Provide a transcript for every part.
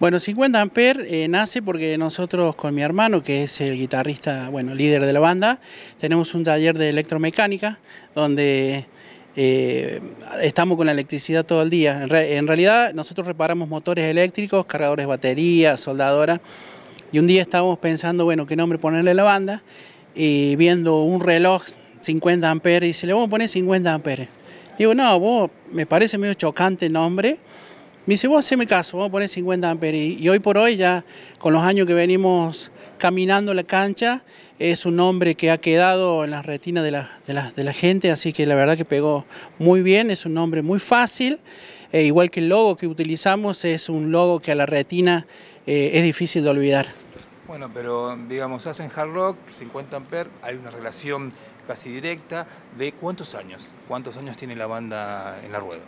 Bueno, 50 Amper eh, nace porque nosotros con mi hermano, que es el guitarrista, bueno, líder de la banda, tenemos un taller de electromecánica donde eh, estamos con la electricidad todo el día. En, realidad nosotros reparamos motores eléctricos, cargadores de baterías, soldadora, y un día estábamos pensando, bueno, qué nombre ponerle a la banda, y viendo un reloj 50 amperes, y se le vamos a poner 50 amperes. Digo, no, vos, me parece medio chocante el nombre, me dice, vos haceme caso, vamos a poner 50 amperes, Y hoy por hoy, ya con los años que venimos caminando la cancha, es un nombre que ha quedado en las retinas de la, de de la gente, así que la verdad que pegó muy bien, es un nombre muy fácil. E igual que el logo que utilizamos, es un logo que a la retina eh, es difícil de olvidar. Bueno, pero digamos, hacen hard rock, 50 amperes, hay una relación casi directa de cuántos años, cuántos años tiene la banda en la rueda.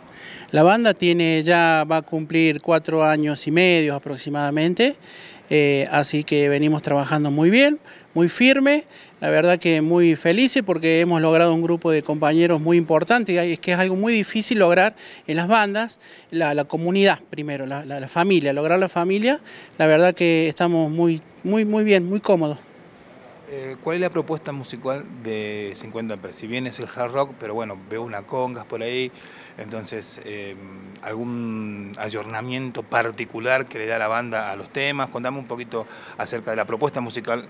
La banda tiene ya va a cumplir cuatro años y medio aproximadamente. Eh, así que venimos trabajando muy bien, muy firme, la verdad que muy felices porque hemos logrado un grupo de compañeros muy importante, es que es algo muy difícil lograr en las bandas, la, comunidad primero, la, la, familia, lograr la familia, la verdad que estamos muy, muy, muy bien, muy cómodos. Eh, ¿Cuál es la propuesta musical de 50 Si bien es el hard rock, pero bueno, veo una congas por ahí, entonces em, algún ayornamiento particular que le da la banda a los temas. Contame un poquito acerca de la propuesta musical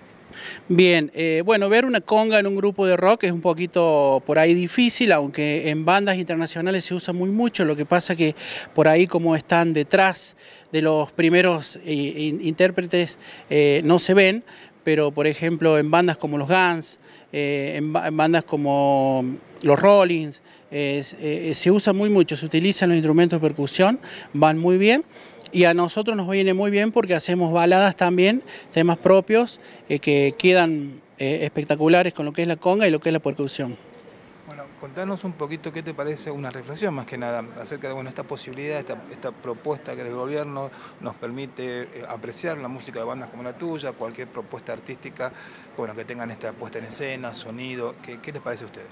Bien, eh, bueno, ver una conga en un grupo de rock es un poquito por ahí difícil, aunque en bandas internacionales se usa muy mucho, lo que pasa que por ahí como están detrás de los primeros eh, intérpretes no se ven, pero por ejemplo en bandas como los Guns, eh, en, bandas como los Rollins, eh, se usa muy mucho, se utilizan los instrumentos de percusión, van muy bien. Y a nosotros nos viene muy bien porque hacemos baladas también, temas propios eh, que quedan espectaculares con lo que es la conga y lo que es la percusión. Contanos un poquito qué te parece, una reflexión más que nada, acerca de esta posibilidad, esta, propuesta que el gobierno nos permite eh, apreciar la música de bandas como la tuya, cualquier propuesta artística bueno, que tengan esta puesta en escena, sonido, ¿qué, qué les parece a ustedes?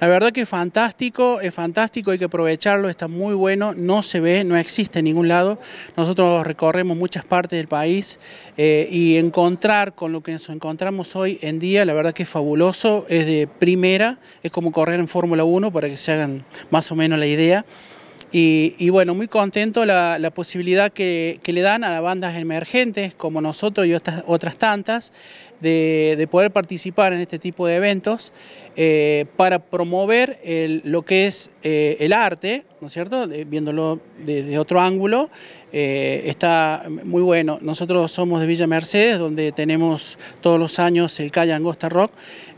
La verdad que es fantástico, es fantástico, hay que aprovecharlo, está muy bueno, no se ve, no existe en ningún lado. Nosotros recorremos muchas partes del país eh, y encontrar con lo que nos encontramos hoy en día, la verdad que es fabuloso, es de primera, es como correr en forma la 1 para que se hagan más o menos la idea. Y, bueno, muy contento la, posibilidad que, le dan a las bandas emergentes como nosotros y otras, otras tantas de, poder participar en este tipo de eventos eh, para promover lo que es eh, el arte, ¿no es cierto? viéndolo desde otro ángulo, eh, está muy bueno. Nosotros somos de Villa Mercedes, donde tenemos todos los años el Calle Angosta Rock,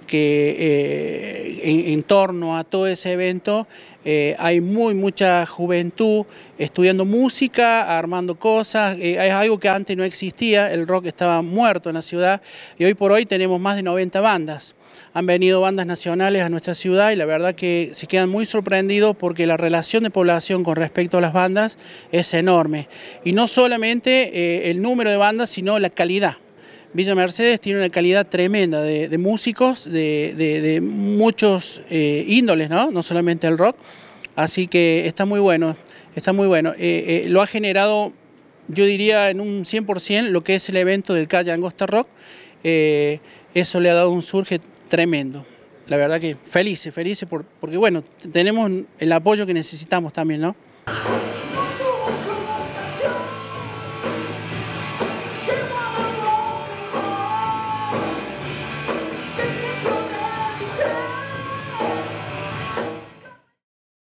que eh, en, torno a todo ese evento eh, hay muy mucha juventud estudiando música, armando cosas, es algo que antes no existía, el rock estaba muerto en la ciudad y hoy por hoy tenemos más de 90 bandas. Han venido bandas nacionales a nuestra ciudad y la verdad que se quedan muy sorprendidos porque la relación de población con respecto a las bandas es enorme. Y no solamente eh, el número de bandas, sino la calidad. Villa Mercedes tiene una calidad tremenda de, músicos, de, muchos eh, índoles, ¿no? No solamente el rock. Así que está muy bueno, está muy bueno. Eh, lo ha generado, yo diría, en un 100% lo que es el evento del Calle Angosta Rock. eso le ha dado un surge tremendo. La verdad que felices, felices, porque bueno, tenemos el apoyo que necesitamos también, ¿no?